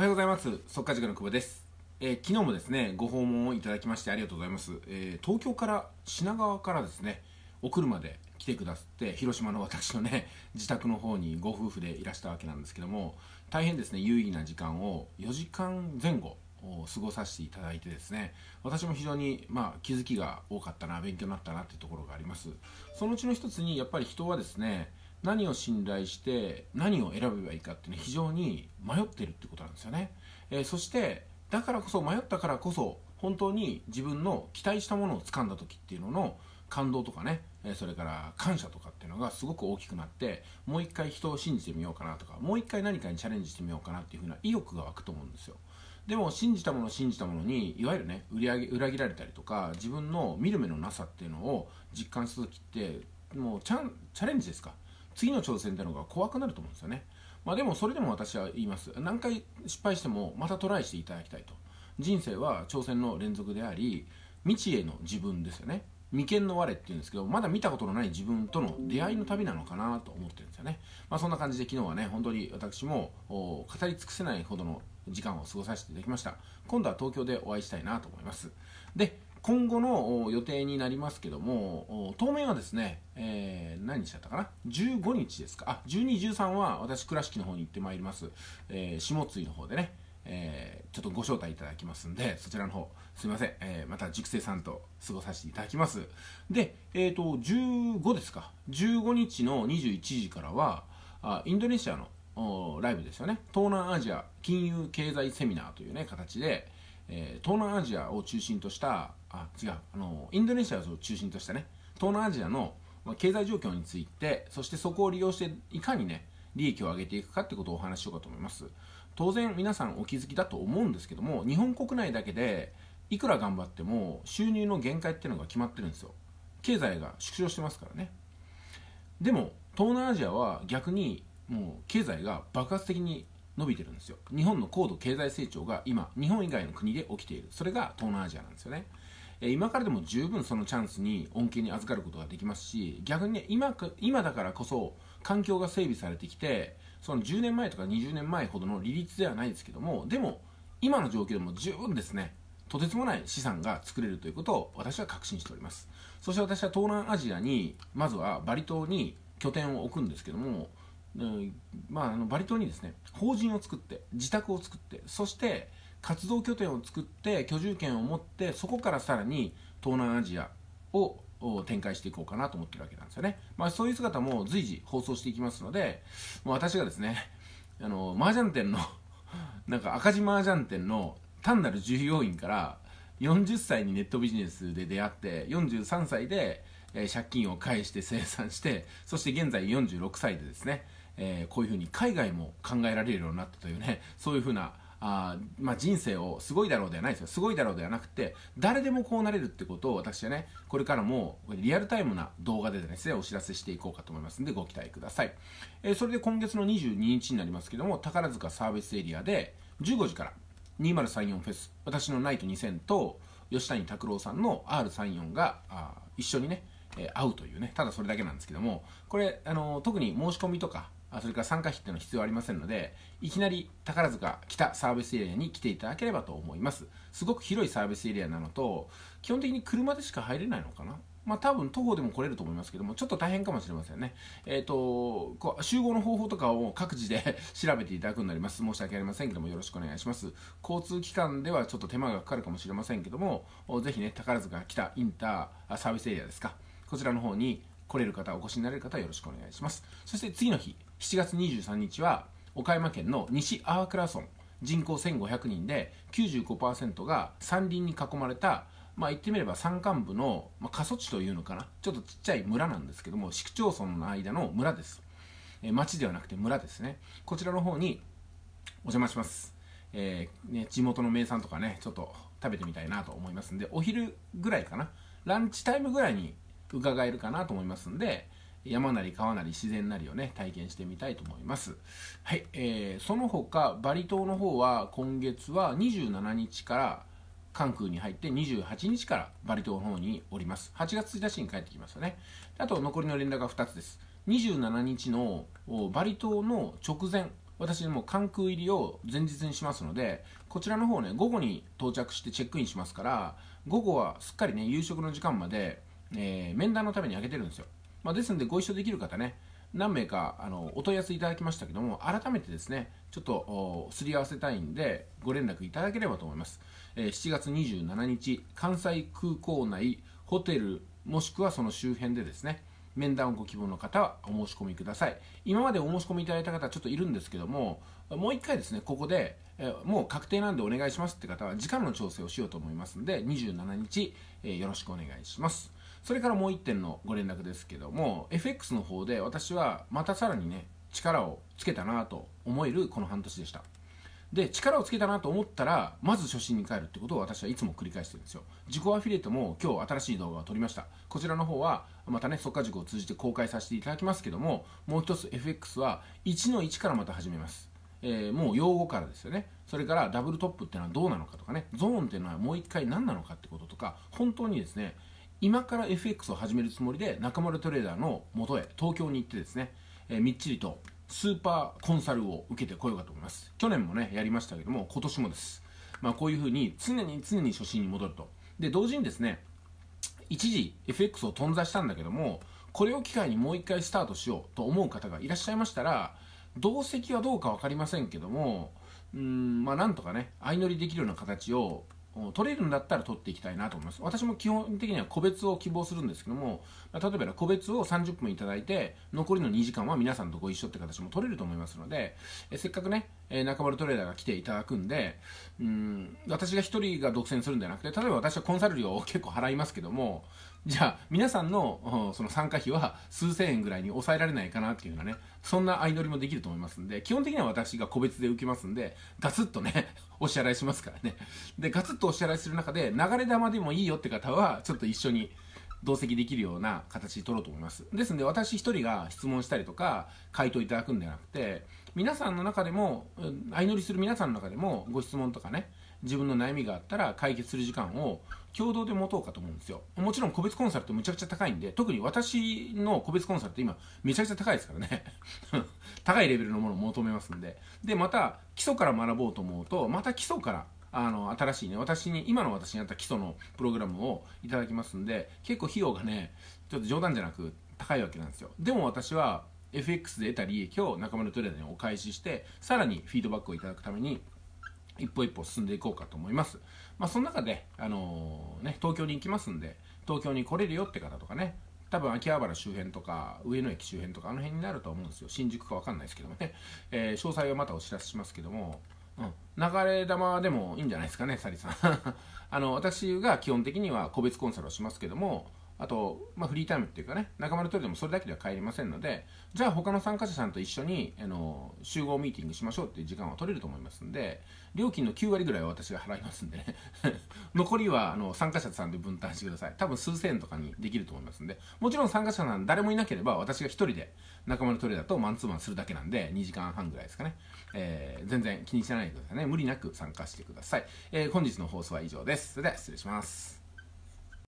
おはようございます。速稼塾の久保です。えー、昨日もですね、ご訪問をいただきましてありがとうございます。えー、東京から品川からですね、お車で来てくださって、広島の私のね、自宅の方にご夫婦でいらしたわけなんですけども、大変ですね、有意義な時間を4時間前後過ごさせていただいてですね私も非常に、まあ、気づきが多かったな勉強になったなっていうところがありますそのうちの一つにやっぱり人はですね何を信頼して何を選べばいいかっていうのは非常に迷ってるってことなんですよね、えー、そしてだからこそ迷ったからこそ本当に自分の期待したものを掴んだ時っていうのの感動とかねそれから感謝とかっていうのがすごく大きくなってもう一回人を信じてみようかなとかもう一回何かにチャレンジしてみようかなっていうふうな意欲が湧くと思うんですよでも信じたもの信じたものにいわゆるね売り上げ裏切られたりとか自分の見る目のなさっていうのを実感した時ってもうチャチャレンジですか次の挑戦っていうのが怖くなると思うんですよね。まあ、でもそれでも私は言います。何回失敗してもまたトライしていただきたいと。人生は挑戦の連続であり、未知への自分ですよね。未見の我っていうんですけど、まだ見たことのない自分との出会いの旅なのかなと思ってるんですよね。まあ、そんな感じで昨日はね、本当に私も語り尽くせないほどの時間を過ごさせていただきました。今度は東京でお会いしたいなと思います。で、今後の予定になりますけども、当面はですね、えー、何日だったかな ?15 日ですかあ、12、13は私、倉敷の方に行ってまいります。えー、下津井の方でね、えー、ちょっとご招待いただきますんで、そちらの方、すいません、えー、また熟成さんと過ごさせていただきます。で、えっ、ー、と、15ですか、15日の21時からは、あインドネシアのライブですよね、東南アジア金融経済セミナーというね、形で、えー、東南アジアを中心としたあ違うあのインドネシアを中心としたね東南アジアの経済状況についてそしてそこを利用していかにね利益を上げていくかってことをお話ししようかと思います当然皆さんお気づきだと思うんですけども日本国内だけでいくら頑張っても収入の限界っていうのが決まってるんですよ経済が縮小してますからねでも東南アジアは逆にもう経済が爆発的に伸びてるんですよ日本の高度経済成長が今日本以外の国で起きているそれが東南アジアなんですよね今からでも十分そのチャンスに恩恵に預かることができますし逆にね今今だからこそ環境が整備されてきてその10年前とか20年前ほどの利率ではないですけどもでも今の状況でも十分ですねとてつもない資産が作れるということを私は確信しておりますそして私は東南アジアにまずはバリ島に拠点を置くんですけどもうん、まあ、あのバリ島にですね法人を作って自宅を作ってそして活動拠点を作って居住権を持ってそこからさらに東南アジアを展開していこうかなと思ってるわけなんですよね、まあ、そういう姿も随時放送していきますのでもう私がですねあの麻雀店の なんか赤字麻雀店の単なる従業員から40歳にネットビジネスで出会って43歳で借金を返して生産してそして現在46歳でですねえー、こういうふうに海外も考えられるようになったというね そういうふうなあまあ、人生をすごいだろうではないですよすごいだろうではなくて誰でもこうなれるってことを私はねこれからもリアルタイムな動画でですねお知らせしていこうかと思いますのでご期待ください、えー、それで今月の22日になりますけども宝塚サービスエリアで15時から2034フェス私のナイト2000と吉谷拓郎さんの R34 があ一緒にね、え会うというねただそれだけなんですけどもこれあのー、特に申し込みとかそれから参加費っていうのは必要ありませんので、いきなり宝塚北サービスエリアに来ていただければと思います。すごく広いサービスエリアなのと、基本的に車でしか入れないのかなまあ多分徒歩でも来れると思いますけども、ちょっと大変かもしれませんね。えっ、ー、と、集合の方法とかを各自で 調べていただくになります。申し訳ありませんけども、よろしくお願いします。交通機関ではちょっと手間がかかるかもしれませんけども、ぜひね、宝塚北インターサービスエリアですか。こちらの方に来れる方、お越しになれる方、よろしくお願いします。そして次の日、7月23日は岡山県の西阿波倉村人口1500人で95%が山林に囲まれたまあ言ってみれば山間部の、まあ、過疎地というのかなちょっとちっちゃい村なんですけども市区町村の間の村です、えー、町ではなくて村ですねこちらの方にお邪魔します、えー、ね、地元の名産とかねちょっと食べてみたいなと思いますんでお昼ぐらいかなランチタイムぐらいに伺えるかなと思いますんで山なり川なり自然なりをね体験してみたいと思いますはい、えー、その他バリ島の方は今月は27日から関空に入って28日からバリ島の方におります8月1日に帰ってきましたねあと残りの連絡が2つです27日のバリ島の直前私も関空入りを前日にしますのでこちらの方ね午後に到着してチェックインしますから午後はすっかりね夕食の時間まで、えー、面談のために開けてるんですよまあ、ですので、ご一緒できる方ね、何名かあのお問い合わせいただきましたけども、改めてですね、ちょっとすり合わせたいんで、ご連絡いただければと思います。えー、7月27日、関西空港内、ホテル、もしくはその周辺でですね、面談をご希望の方はお申し込みください。今までお申し込みいただいた方ちょっといるんですけども、もう1回ですね、ここで、えもう確定なんでお願いしますって方は、時間の調整をしようと思いますので、27日、えよろしくお願いします。それからもう1点のご連絡ですけども FX の方で私はまたさらにね力をつけたなと思えるこの半年でしたで力をつけたなと思ったらまず初心に帰るってことを私はいつも繰り返してるんですよ自己アフィリエイトも今日新しい動画を撮りましたこちらの方はまたね速化塾を通じて公開させていただきますけどももう一つ FX は1の1からまた始めますえー、もう用語からですよねそれからダブルトップっていうのはどうなのかとかねゾーンっていうのはもう一回何なのかってこととか本当にですね今から FX を始めるつもりで中丸トレーダーの元へ東京に行ってですね、えー、みっちりとスーパーコンサルを受けてこようかと思います去年もねやりましたけども今年もですまあこういうふうに常に常に初心に戻るとで同時にですね一時 FX を頓挫したんだけどもこれを機会にもう一回スタートしようと思う方がいらっしゃいましたら同席はどうか分かりませんけどもうんまあなんとかね相乗りできるような形を取れるんだったら取っていきたいなと思います私も基本的には個別を希望するんですけども例えば個別を30分いただいて残りの2時間は皆さんとご一緒って形も取れると思いますのでえせっかくね、え中丸トレーダーが来ていただくんでうん私が1人が独占するんじゃなくて例えば私はコンサル料を結構払いますけどもじゃあ皆さんのその参加費は数千円ぐらいに抑えられないかなっていうようなねそんな相乗りもできると思いますんで基本的には私が個別で受けますんでガツッとね お支払いしますからねでガツッとお支払いする中で流れ玉でもいいよって方はちょっと一緒に同席できるような形取ろうと思いますですんで私1人が質問したりとか回答いただくんではなくて皆さんの中でも相乗りする皆さんの中でもご質問とかね自分の悩みがあったら解決する時間を共同で持とうかと思うんですよもちろん個別コンサルってむちゃくちゃ高いんで特に私の個別コンサルって今めちゃくちゃ高いですからね 高いレベルのものを求めますんででまた基礎から学ぼうと思うとまた基礎からあの新しいね私に今の私にあった基礎のプログラムをいただきますんで結構費用がねちょっと冗談じゃなく高いわけなんですよでも私は FX で得た利益を中のトレーナーにお返しして、さらにフィードバックをいただくために、一歩一歩進んでいこうかと思います。まあ、その中で、あのー、ね、東京に行きますんで、東京に来れるよって方とかね、多分秋葉原周辺とか、上野駅周辺とか、あの辺になると思うんですよ。新宿かわかんないですけどもね。えー、詳細はまたお知らせしますけども、うん、流れ玉でもいいんじゃないですかね、サリさん。あの、私が基本的には個別コンサルをしますけども、あと、まあ、フリータイムっていうかね、仲間のレーでもそれだけでは帰りませんので、じゃあ他の参加者さんと一緒に、あの、集合ミーティングしましょうっていう時間は取れると思いますんで、料金の9割ぐらいは私が払いますんでね、残りは、あの、参加者さんで分担してください。多分数千円とかにできると思いますんで、もちろん参加者さん誰もいなければ、私が一人で仲間の一人だとマンツーマンするだけなんで、2時間半ぐらいですかね。えー、全然気にしないでくださいね。無理なく参加してください。えー、本日の放送は以上です。それでは失礼します。